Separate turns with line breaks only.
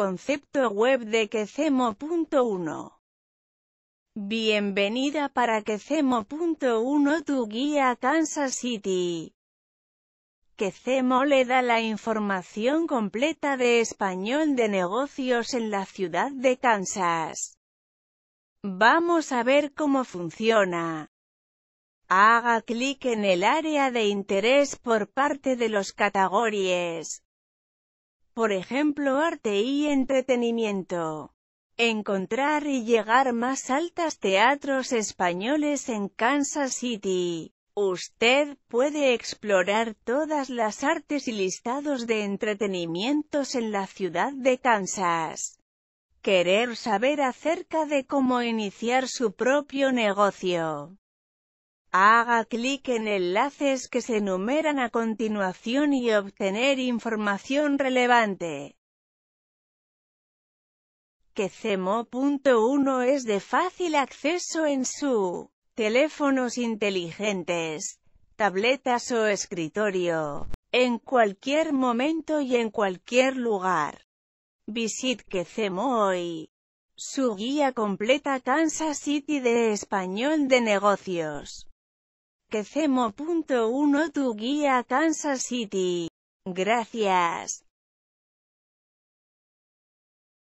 Concepto web de Quecemo.1 Bienvenida para Quecemo.1 tu guía a Kansas City. Quecemo le da la información completa de español de negocios en la ciudad de Kansas. Vamos a ver cómo funciona. Haga clic en el área de interés por parte de los categorías por ejemplo arte y entretenimiento. Encontrar y llegar más altas teatros españoles en Kansas City. Usted puede explorar todas las artes y listados de entretenimientos en la ciudad de Kansas. Querer saber acerca de cómo iniciar su propio negocio. Haga clic en enlaces que se enumeran a continuación y obtener información relevante. Que es de fácil acceso en su teléfonos inteligentes, tabletas o escritorio, en cualquier momento y en cualquier lugar. Visit Quecemo hoy. Su guía completa Kansas City de Español de Negocios. Quecemo.1 Tu guía Kansas City. Gracias.